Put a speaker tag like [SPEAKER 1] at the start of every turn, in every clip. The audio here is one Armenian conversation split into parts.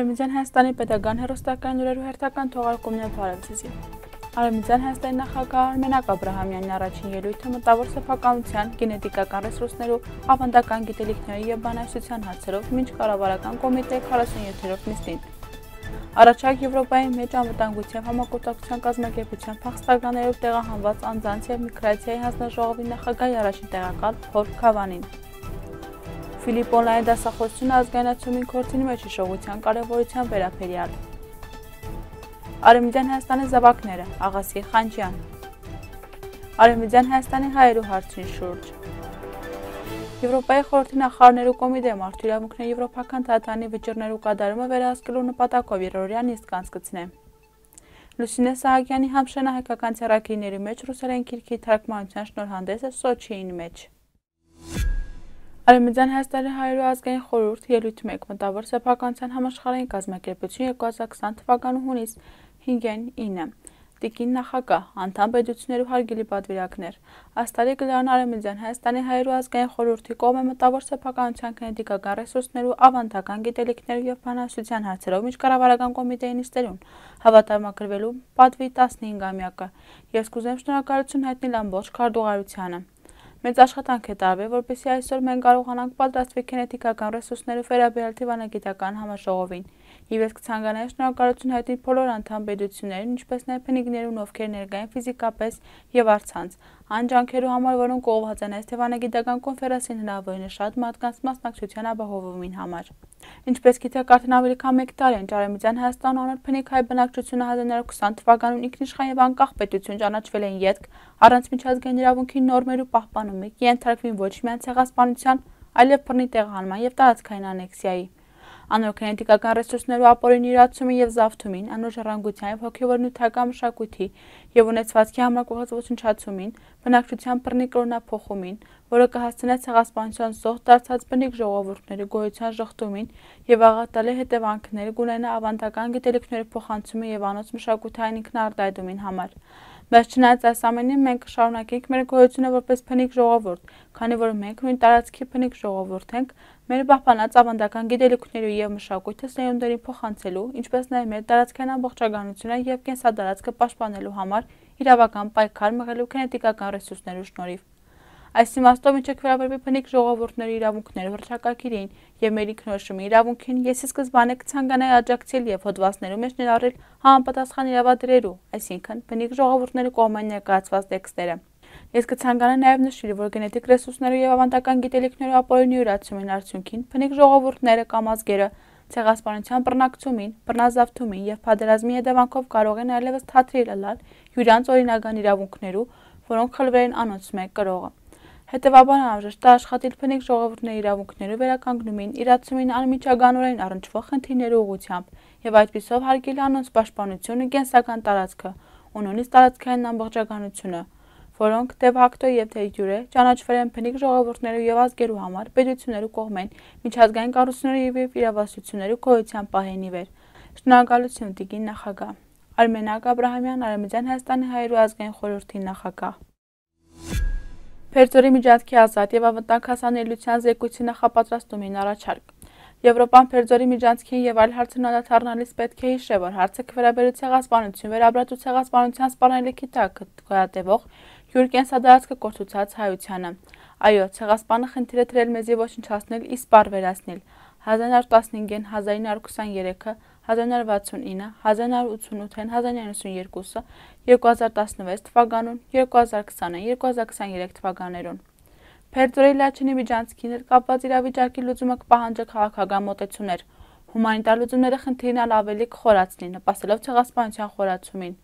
[SPEAKER 1] Արևմտյան Հայաստանի Պետական հերոստական լուրերու հերթական թողարկումն է Փարեզի։ Արևմտյան Հայաստանի նախագահ Արմենակ Աբ รา համյանն առաջին ելույթը մտավոր սեփականության, գենետիկական ռեսուրսներու, ավանդական գիտելիքների եւ բանասության հարցերով մինչ կառավարական կոմիտեի 47-րդ նիստին։ Առաջակ Եվրոպայի մեջ անվտանգության համակորտակցության կազմակերպության փախստականերով տեղահանված անձանց եւ միգրացիայի հանձնաժողովի նախագահի առաջին տեղակալ Հոր Քավանին։ Ֆիլիպ օնլայն դասախոսությունը ազգայնացումին կորցնի մեջ հիշողության կարևորության վերաբերյալ։ Արևմտյան Հայաստանի զավակները Աղասի Խանջյան։ Արևմտյան Հայաստանի հայերու հարցին շուրջ։ Եվրոպայի խորհրդի նախարարներու կոմիտե մարդու իրավունքների եվրոպական թատանի վճռներու կատարումը վերահսկելու նպատակով երորյան իսկ անցկացնե։ Լուսինե Սահակյանի համշենա հայկական ցերակիրների մեջ ռուսերեն քիրքի թարգմանության շնորհանդեսը Սոչիին մեջ։ մեջ. Արևմտյան Հայաստանի հայերու ազգային խորհուրդ ելույթ 1 մտավոր սեփականության համաշխարհային կազմակերպություն 2020 թվականի հունիս 5-ին 9 Տիկին նախագահ, անդամ պետությունների հարգելի պատվիրակներ, աստարի գլան Արևմտյան Հայաստանի հայերու ազգային խորհրդի կողմը մտավոր սեփականության քննիդիկական ռեսուրսներու ավանդական գիտելիքներու եւ բանասության հարցերով միջկառավարական կոմիտեի նիստերուն հավատարմագրվելու պատվի 15-ամյակը։ Ես կուզեմ շնորհակալություն հայտնել ամբողջ քարտուղարությանը։ Մեծ աշխատանք է տարվել, որպեսզի այսօր մենք կարողանանք պատրաստվել գենետիկական ռեսուրսներով վերաբերյալ դիվանագիտական համաժողովին։ Իվես կցանկանայի շնորհակալություն հայտնել բոլոր անդամ պետություններին, ինչպես նաև փնիկներուն, ովքեր ներկային ֆիզիկապես եւ առցանց։ Այն ջանքերու համար, որոնք կողողած են այս թվանագիտական կոնֆերանսին հնարավորին է շատ մարդկանց մասնակցության ապահովումին համար։ Ինչպես գիտեք, արդեն ավելի քան 1 տարի են Ճարեմիջան Հայաստան անոր փնիկ հայ բնակչությունը 1920 թվականուն ինքնիշխան եւ անկախ պետություն ճանաչվել են յետք առանց միջազգային իրավունքի նորմերու պահպանումի, ենթարկվին ոչ միայն ցեղասպանության, այլև բռնի տեղահանման եւ տարածքային անեքսիայի անօրգանետիկական ռեսուրսներու ապօրինի իրացումին եւ զավթումին, անոր ժառանգության եւ հոգեոր նյութական մշակույթի եւ ունեցվածքի համակողած ոչնչացումին, բնակչության բռնի կրոնափոխումին, որը կհասցնի ցեղասպանության զոհ դարձած բնիկ ժողովուրդների գոյության շղթումին եւ աղատալի հետևանքները գունենա ավանդական գիտելիքների փոխանցումը եւ անոց մշակութային ինքնարդայդումին համար։ Բայց չնայած այս ամենին մենք շարունակենք մեր գոյությունը որպես բնիկ ժողովուրդ, քանի որ մենք նույն տարածքի բնիկ ժողովուրդ ենք, Մեր պահպանած ավանդական գիտելիքների եւ մշակույթը սնեյոնդերին փոխանցելու, ինչպես նաեւ մեր տարածքային ամբողջականությունը եւ կենսադարածքը պաշտպանելու համար իրավական պայքար մղելու քնետիկական ռեսուրսներու շնորհիվ։ Այս իմաստով ինչը կվերաբերվի բնիկ ժողովուրդների իրավունքները վարչակարգերին եւ մեր ինքնորոշումի իրավունքին, ես ի սկզբանե կցանկանայի աջակցել եւ հոդվածներում ես ներառել համապատասխան իրավադրելու, այսինքն բնիկ ժողովուրդների կողմեն ներկայացված տեքստերը։ Ես կցանկանա նաև նշել, որ գենետիկ ռեսուրսները եւ ավանդական գիտելիքները ապօրինի յուրացում են արդյունքին, փնիկ ժողովուրդները կամ ազգերը ցեղասպանության բռնակցումին, բռնազավթումին եւ падերազմի հետևանքով կարող են այլևս թատրի լալ հյուրանց օրինական իրավունքներու, որոնք խլվել են անոնց մեկ կրողը։ Հետևաբար անհրաժեշտ է աշխատել փնիկ ժողովուրդների իրավունքները վերականգնում են, իրացում են անմիջականորեն առնչվող խնդիրների ուղղությամբ եւ այդպիսով հարգել անոնց պաշտպանությունը, կենսական տարածքը, ու նույնիսկ տարածքային ամբողջականությունը որոնք թե վակտո եւ թե յուրե ճանաչվել են փնիկ ժողովուրդներու եւ ազգերու համար պետություններու կողմեն միջազգային կառույցներու եւ իրավասություններու գոյության պահենի վեր։ Շնորհակալություն Տիգին նախագահ։ Արմենակ Աբ รา համյան Արեմեդյան Հայաստանի հայերու ազգային խորհրդի նախագահ։ Փերձորի միջազգի ազատ եւ ավտակ հասանելիության զեկույցի նախապատրաստումին առաջարկ։ Եվրոպան Փերձորի միջանցքին եւ այլ հարցերն անդրադառնալիս պետք է հիշե, որ հարցը կվերաբերի ցեղասպանություն, վերաբերյալ ցեղասպանության սպառնալիքի տակ գոյատևող հյուրկենսադարածքը կործուցած հայությանը։ Այո, ցեղասպանը խնդիր է դրել մեզի ոչնչացնել ի սպառ վերացնել։ 1915-ին, 1923-ը, 1969-ը, 1988-ն, 1992-ը, 2016 թվականուն, 2020-ը, 2023 թվականերուն։ Փերձորի Լաչինի Միջանցքի ներկապված իրավիճակի լուծումը կպահանջի քաղաքական մոտեցումներ։ Հումանիտար լուծումները խնդիրն ալ ավելի կխորացնի, նպաստելով ցեղասպանության խորացումին։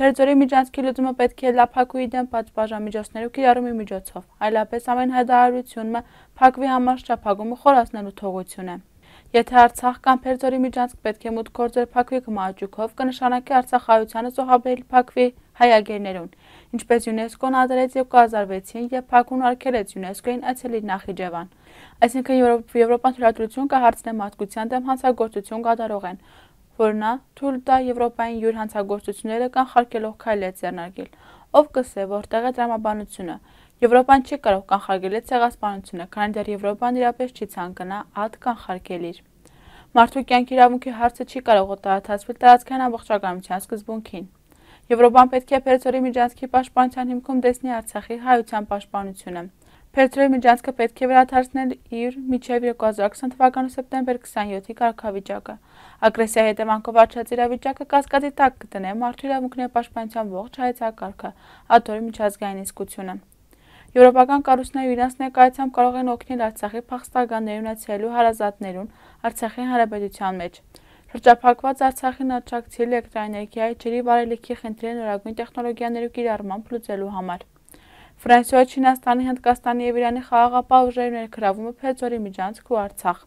[SPEAKER 1] Հերձորի միջանցքի լուծումը պետք է լափակուի դեմ պատժամիջոցներով կիրառումի միջոցով, այլապես ամեն հայտարարությունը փակվի համար շփագումը խորացնելու թողություն է։ Եթե Արցախ կամ Հերձորի միջանցք պետք է մուտք գործեր փակվի գմաճուկով, կնշանակի Արցախայությանը զոհաբերել փակվի հայագերներուն, ինչպես ՅՈՒՆԵՍԿՕ-ն ադրեց 2006-ին եւ Փակուն արգելեց ՅՈՒՆԵՍԿՕ-ին այցելի Նախիջևան։ Այսինքն Եվրոպան թույլատրություն կհարցնե մարդկության դեմ հանցագործություն կատարող են, որ նա թույլ տա Եվրոպային յուր հանցագործությունները կանխարգելող քայլ է ձեռնարկել, ով կսե, որտեղ է դրամաբանությունը։ Եվրոպան չի կարող կանխարգելել ցեղասպանությունը, քանի դեռ Եվրոպան իրապես չի ցանկանա ատ կանխարգել իր։ Մարդու կյանքի իրավունքի հարցը չի կարող օտարացվել տարածքային ամբողջականության սկզբունքին։ Եվրոպան պետք է Պերցորի միջանցքի պաշտպանության հիմքում դեսնի Արցախի հայության պաշտպանությունը։ Փերտրոյի միջանցքը պետք է վերադարձնել իր միջև 2020 թվականի սեպտեմբեր 27-ի կարգավիճակը։ Ագրեսիա հետևանքով աճած իրավիճակը կասկածի տակ կտնե մարդու իրավունքների պաշտպանության ողջ հայեցակարգը, աթորի միջազգային իսկությունը։ Եվրոպական կառույցները իրենց ներկայությամբ կարող են օգնել Արցախի փախստականներին ունեցելու հարազատներուն Արցախի հանրապետության մեջ։ Շրջափակված Արցախին աճակցել էլեկտրակայանի ջրի բարելիքի խնդիրը նորագույն տեխնոլոգիաներով կիրառմամբ լուծելու համար։ Ֆրանսիա, Չինաստանի, Հնդկաստանի եւ Իրանի խաղաղապահ ուժերն ներգրավում է Փետրվարի միջանցք ու Արցախ։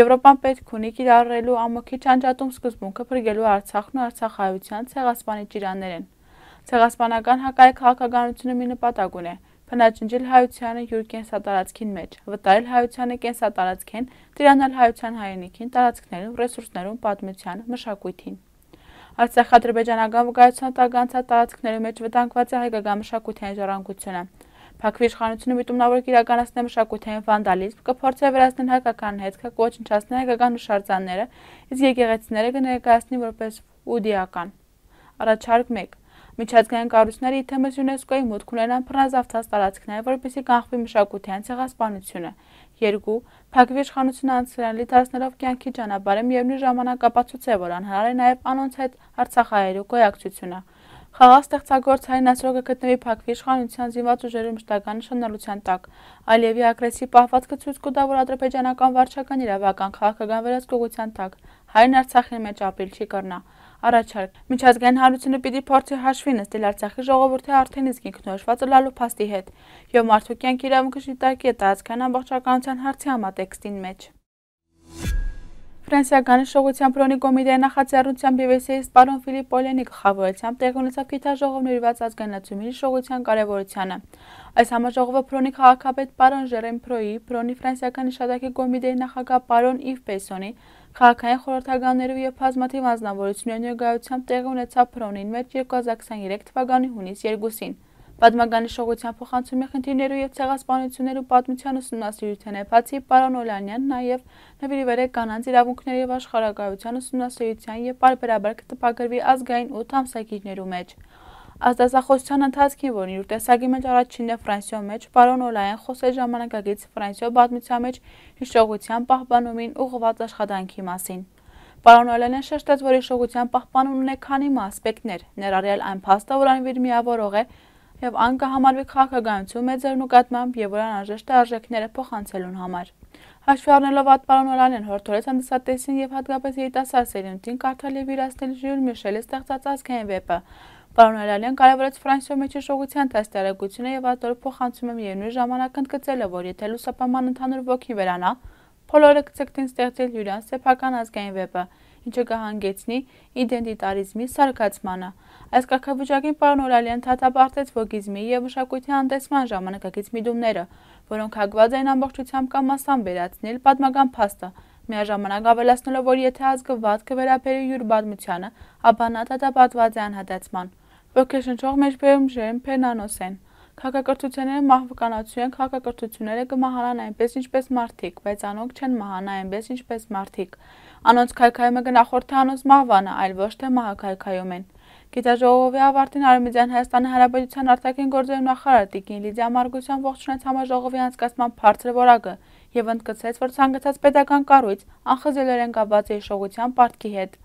[SPEAKER 1] Եվրոպան պետք ունի կիրառելու ամոքի ճանճատում սկզբունքը բրգելու Արցախն ու Արցախայության ցեղասպանի ճիրաններեն։ Ցեղասպանական հակայ քաղաքականությունը մի նպատակ ունի՝ փնաճնջել հայությանը յուր կենսատարածքին մեջ, վտարել հայությանը կենսատարածքեն, տիրանալ հայության հայրենիքին, տարածքներում, ռեսուրսներում, պատմության, մշակույթին։ Արցախ-ադրբեջանական վկայության տակ անցած տարածքների մեջ վտանգված է հայկական մշակութային ժառանգությունը։ Փակվի իշխանությունը միտումնավոր կիրականացնել մշակութային վանդալիզմ, կփորձի վերացնել հայկական հետքը, կոչնչացնել հայկական նշարձանները, իսկ եկեղեցիները կներկայացնի որպես ուդիական։ Առաջարկ 1 Միջազգային կառույցները իթեմս ՅՈՒՆԵՍԿՕ-ի մուտք ունենան փռնազավթած տարածքները, որպեսզի կանխվի մշակութային ցեղասպանությունը։ 2. Փակվի իշխանությունը անցնալի դարձնելով կյանքի ճանապարհը միևնույն ժամանակ ապացուցե, որ անհնար է նաև անոնց հետ Արցախահայերու գոյակցությունը։ Խաղաղ ստեղծագործային ասրոգը գտնվի Փակվի իշխանության զինված ուժերի մշտական նշանալության տակ։ Ալիևի ագրեսի պահվածքը ցույց կտա, որ ադրբեջանական վարչական իրավական քաղաքական վերահսկողության տակ հայրն Արցախի մեջ ապրիլ չի կրնա առաջարկ։ Միջազգային հանրությունը պիտի փորձի հաշվի նստել Արցախի ժողովրդի արդեն իսկ ինքնորոշված լալու փաստի հետ եւ մարդու կյանքի իրավունքը շիտակի է տարածքային ամբողջականության հարցի համատեքստին մեջ։ Thank you Ֆրանսիական իշխողության Պրոնի կոմիտեի նախաձեռնությամբ եւ էսեիստ պարոն Ֆիլիպ Օլենի գլխավորությամբ տեղ ունեցավ քիթաժողովն իրված ազգանացումների իշխողության կարևորությանը։ Այս համաժողովը Պրոնի քաղաքապետ պարոն Ժերեմ Պրոյի, Պրոնի ֆրանսիական իշխողության կոմիտեի նախագահ պարոն Իվ Պեսոնի, քաղաքային խորհրդականներով եւ բազմաթիվ անձնավորությունների ներկայությամբ տեղ ունեցավ Պրոնին մեջ 2023 թվականի հունիս 2-ին։ Պատմականիշողության փոխանցումի խնդիրներու եւ ցեղասպանություններու պատմության ուսումնասիրության է բացի պարոն Օլանյանն նաեւ նվիրվել է կանանց իրավունքների եւ աշխարհակայության ուսումնասիրության եւ բարբերաբար կտպագրվի ազգային 8 ամսագիրներու մեջ։ Ազդասախոսության ընթացքին, որն իր տեսակի մեջ առաջինն է Ֆրանսիո մեջ, պարոն Օլայան խոսել ժամանակակից Ֆրանսիո պատմության մեջ հիշողության պահպանումին ուղղված աշխատանքի մասին։ Պարոն Օլանեն շեշտեց, որ հիշողության պահպանումն ունի քանի մասպեկտներ, ներառյալ այն փաստը, որ անվիր միավորող է եւ ան կհամարվի քաղաքականություն մեծեր նկատմամբ եւ որան անժեշտ է արժեքները փոխանցելուն համար։ Հաշվի առնելով Ատպարոն Օրանեն հորդորեց հանդիսատեսին եւ հատկապես երիտասարդ սերունդին կարդալ եւ իրացնել Ժյուլ Միշելի ստեղծած ազգային վեպը։ Պարոն Օրանեն կարևորեց Ֆրանսիո մեջի ժողովության դաստիարակությունը եւ ատորը փոխանցումը միևնույն ժամանակ ընդգծելը, որ եթե լուսապաման ընդհանուր ոգին վերանա, բոլորը կցկտին ստեղծել յուրան սեփական ազգային վեպը ինչը կհանգեցնի իդենտիտարիզմի սարկացմանը։ Այս կարգավիճակին պարոն Օրալյան թաթապարտեց ոգիզմի եւ մշակույթի հանդեսման ժամանակակից միտումները, որոնք հակված էին ամբողջությամբ կամ մասամբ վերացնել պատմական փաստը, միաժամանակ ավելացնելով, որ եթե ազգը վատ կվերաբերի յուր բազմությանը, ապա նա թաթապատված է անհատացման։ Ոգեշնչող մեջբերում Ժեմ Փերնանոսեն։ Հակակրթությունները մահվկանացու են, հակակրթությունները կմահանան այնպես ինչպես մարդիկ, բայց անոնք չեն մահանա այնպես ինչպես մարդիկ։ Անոնց քայքայումը գնախորդ է անոնց մահվանը, այլ ոչ թե մահակայքայում են։ Գիտաժողովի ավարտին Արևմտյան Հայաստանի Հանրապետության արտաքին գործերի նախարար Տիկին Լիդիա Մարգոսյան ողջունեց համաժողովի անցկացման բարձր որակը եւ ընդգծեց, որ ցանկացած pedagogan կառույց անխզելեր ընկած է հիշողության պարտքի հետ։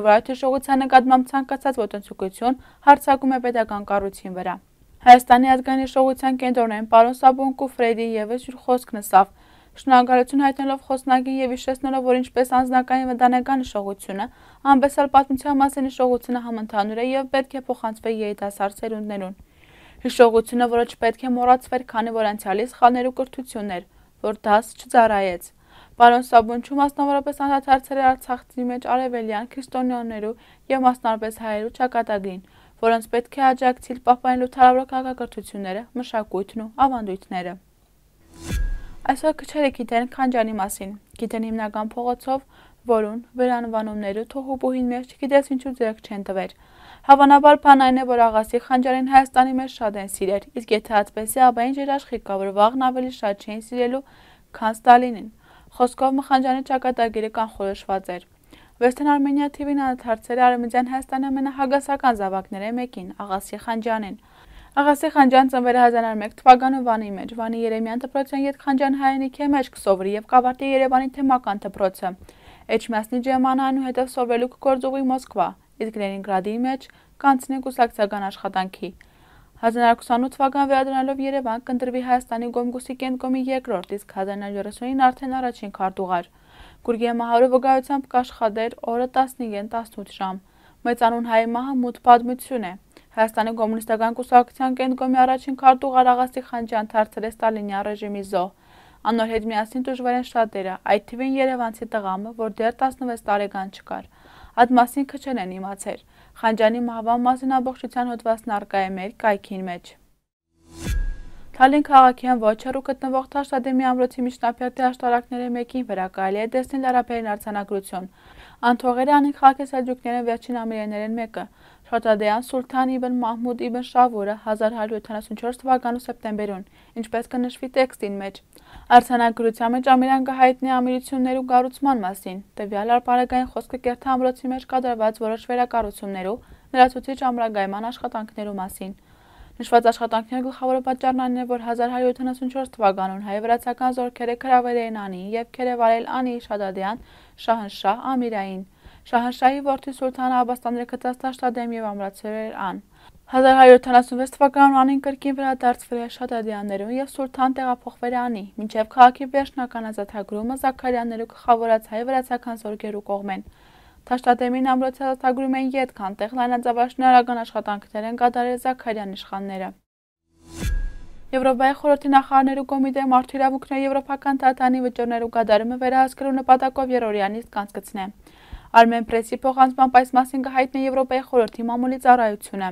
[SPEAKER 1] Եվրայթի հիշողության նկատմամբ ցանկացած ոտնցուկություն հարցակում է pedagogan կառույցին վրա։ Հայաստանի ազգանշողության կենտրոնեն պարոն Սաբունկու Ֆրեդի եւս իր խոսքն ասավ։ Շնորհակալություն հայտնելով խոսնակին եւ հիշեցնելով, որ ինչպես անձնական եւ ընտանեկան նշողությունը, անբեսալ պատմության մասին նշողությունը համընդհանուր է եւ պետք է փոխանցվի երիտասարդ սերունդներուն։ Հիշողությունը, որը չպետք է մոռացվեր, քանի որ անցյալի սխալներ ու կրթություններ, որ դաս չծառայեց։ Պարոն Սաբունչու մասնավորապես անդրադարձել է Արցախի մեջ արևելյան քրիստոնյաներու եւ մասնարարպես հայերու ճակատագրին, որոնց պետք է աջակցիլ պահպանելու թարավրոք հակակրթությունները, մշակույթն ու ավանդույթները։ Այսօր քչերը գիտեն Խանջանի մասին, գիտեն հիմնական փողոցով, որուն վերանվանումները թողուբուհին մեջ չգիտես ինչու ձերք չեն տվել։ Հավանաբար բան այն է, որ աղասի Խանջարին Հայաստանի մեջ շատ են սիրել, իսկ եթե հատպեսի աբային ջերաշխի կավոր վաղն ավելի շատ չէին սիրելու, քան Ստալինին։ Խոսքով Մխանջանի ճակատագիրը կանխորոշված էր։ Վեստեն Արմենիա TV-ն անդրադարձել է Արևմտյան Հայաստանի ամենահագասական զավակների մեկին՝ Աղասի Խանջանին։ Աղասի Խանջան ծնվել է 1901 թվականով Վանի մեջ։ Վանի Երեմյան դպրոցյան յետ Խանջան հայրենիքի մեջ կսովրի եւ կավարտի Երևանի թեմական դպրոցը։ Էջմիածնի ջեմանան ու հետո սովելու կգործողի Մոսկվա, իսկ Լենինգրադի մեջ կանցնի կուսակցական աշխատանքի։ 1928 թվական վերադրանալով Երևան կընտրվի Հայաստանի Գոմգուսի կենտկոմի երկրորդ, իսկ 1939-ին արդեն առաջին քարտուղար։ Գուրգե Մահարովը գայությամբ կաշխատեր օրը 15-18 ժամ։ Մեծանուն հայ մահը մութ պատմություն է։ Հայաստանի կոմունիստական կուսակցության կենտկոմի առաջին քարտուղ Արաղաստի Խանջյան դարձրեց Ստալինյան ռեժիմի զոհ։ Անոր հետ միասին դժվար են շատերը, այդ թվին Երևանցի տղամը, որ դեռ 16 տարեկան չկար։ Այդ մասին քչեն են իմացել։ Խանջյանի մահվան մասին ամբողջության հոդվածն արկա է մեր կայքին մեջ։ Թալին քաղաքյան ոչ հեռու գտնվող Թաշտադեմի ամրոցի միջնապերտի աշտարակների մեկին վրա կարելի է տեսնել արաբերեն արձանագրություն։ Անթողերը անին քաղաքի սելջուկներն վերջին ամիրեներն մեկը։ Շոտադեան Սուլթան Իբն Մահմուդ Իբն Շավուրը 1174 թվականի սեպտեմբերուն, ինչպես կնշվի տեքստին մեջ։ Արձանագրության մեջ ամիրան կհայտնի ամիրություններու կառուցման մասին, տվյալ արբարագային խոսքը կերթա ամրոցի մեջ կատարված որոշ վերակառուցումներու, նրացուցիչ ամրագայման աշխատանքներու մասին։ Նշված աշխատանքները գլխավոր պատճառն այն է, որ 1174 թվականուն հայ-վրացական զորքերը քրավերեն անին եւ քերեվարել անի Շադադյան Շահնշահ Ամիրային։ Շահնշահի որդի Սուլթանը Աբաստանները գտած Տաշտադեմ եւ ամրացրել ան։ 1176 թվականն անին կրկին վրա դարձվել է Շադադյաններուն եւ Սուլթան տեղափոխվել անի, մինչեւ քաղաքի վերջնական ազատագրումը Զաքարյաններու գլխավորած հայ-վրացական զորքերու կողմեն։ 1176 Թաշտատեմին ամրոցացագրում են ետք, անտեղ լայնածավաշնարական աշխատանքներ են կատարել Զաքարյան իշխանները։ Եվրոպայի խորհրդի նախարարներու կոմիտե մարդիրավունքների եվրոպական թատանի վճռներու կատարումը վերահսկելու նպատակով երորյանից կանցկցնե։ Արմեն պրեսի փոխանցման պայս մասին կհայտնի Եվրոպայի խորհրդի մամուլի ծառայությունը։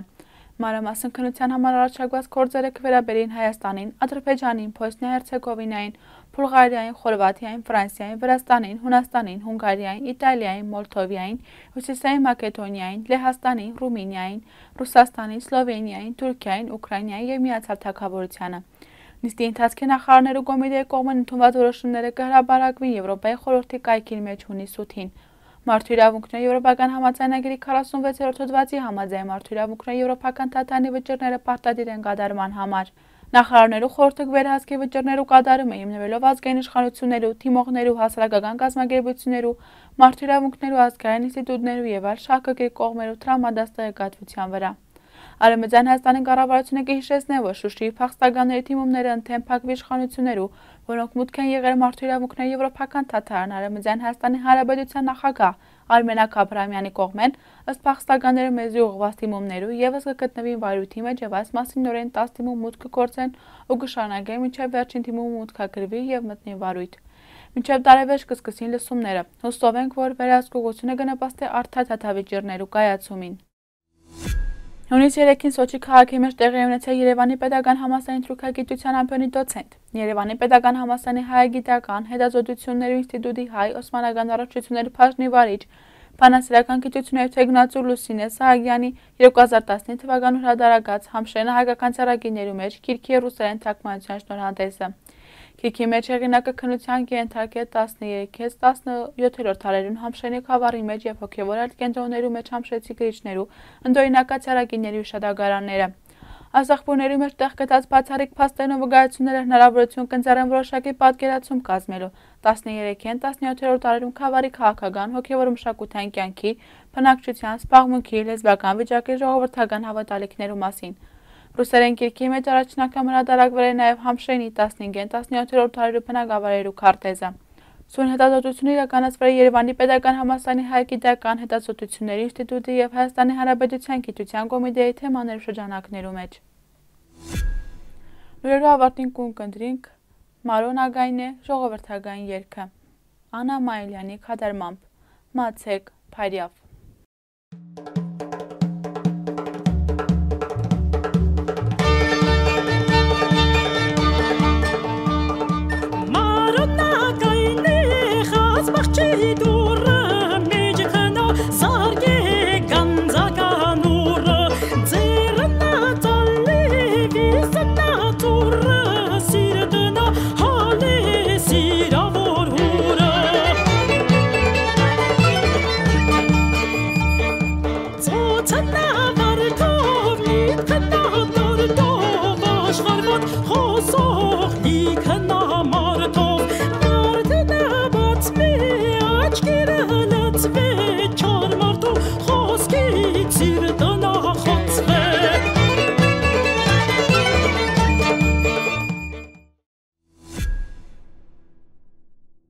[SPEAKER 1] Մանրամասն քնության համար առաջարկված գործերը կվերաբերին Հայաստանին, Ադրբեջանին, Բոսնիա-Հերցեգովինային, Բուլղարիային, Խորվաթիային, Ֆրանսիային, Վրաստանին, Հունաստանին, Հունգարիային, Իտալիային, Մոլդովիային, Հյուսիսային Մակեդոնիային, Լեհաստանին, Ռումինիային, Ռուսաստանին, Սլովենիային, Թուրքիային, Ուկրաինային եւ Միացյալ Թագավորությանը։ Նիստի ընթացքի նախարարներու կոմիտեի կողմեն ընդունված որոշումները կհրապարակվին Եվրոպայի խորհրդի կայքին մեջ հունիս 8-ին։ Մարդու իրավունքները Եվրոպական համաձայնագրի 46-րդ հոդվածի համաձայն մարդու իրավունքները եվրոպական թաթանի վճիռները պարտադիր են գադարման համար։ Նախարարներու խորհրդը վերահսկի վճռներու կատարում է իմնվելով ազգային իշխանություններու, թիմողներու, հասարակական կազմակերպություններու, մարդիրավունքներու ազգային ինստիտուտներու եւ այլ շահկգի կողմերու տրամադաստեղեկատվության վրա։ Արևմտյան Հայաստանի կառավարությունը կհիշեցնե, որ Շուշիի փախստականների թիմումները ընդհանուր փակվի իշխանություններու, որոնք մուտք են եղել մարդիրավունքների եվրոփական թաթարան Արևմտյան Հայաստանի Հանրապետության նախագահ Արմենակ Աբրամյանի կողմեն, ըստ փախստականները մեզի ուղղված թիմումներու եւս կգտնվին վարույթի մեջ եւ այս մասին նորեն 10 թիմում մուտք կգործեն ու կշարունակեն մինչեւ վերջին թիմում մուտքագրվի եւ մտնի վարույթ։ Մինչև տարեվերջ կսկսին լսումները։ Հուսով ենք, որ վերահսկողությունը կնպաստի արդար թաթավիճիրներու կայացումին։ Հունիսի 3-ին Սոչի քաղաքի մեջ տեղի ունեցել Երևանի Պետական համալսարանի Թուրքագիտության ամբիոնի դոցենտ, Երևանի Պետական համալսարանի Հայագիտական հետազոտությունների ինստիտուտի հայ Օսմանական առողջությունների բաժնի վարիչ, Բանասիրական գիտությունների թեկնածու Լուսինե Սահակյանի 2015 թվականին հրատարակած Համշենը հայկական ծառայգիների մեջ գիրքի ռուսերեն թարգմանության շնորհանդեսը։ Քիքի մեջ հեղինակը քննության կենթակե 13-ից 17-րդ դարերուն համշենի խավարի մեջ եւ հոգեվորալ կենտրոններու մեջ համշեցի գրիչներու ընդօրինակած հարագիների շադագարանները։ Ասախբուների մեջ տեղ գտած բացառիկ փաստերն ու վկայությունները հնարավորություն կընձեռեն որոշակի պատկերացում կազմելու 13-ին 17-րդ դարերուն խավարի քաղաքական հոգեվոր մշակութային կյանքի, բնակչության, սպաղմունքի, լեզվական վիճակի ժողովրդական հավատալիքներու մասին։ Ռուսերեն կիրքի մեջ առաջնական հրատարակվել է նաև Համշրենի 15-ին 17-րդ դարերու բնակավարերու քարտեզը։ Սույն հետազոտությունը իրականացվել է Երևանի Պետական համալսարանի հայ գիտական հետազոտությունների ինստիտուտի եւ Հայաստանի Հանրապետության գիտության կոմիտեի թեմաներու շրջանակներու մեջ։ Լուրերու ավարտին կուն կնդրինք Մարոնագային է ժողովրդական երգը։ Անա Մայլյանի կատարմամբ Մացեք Փարիավ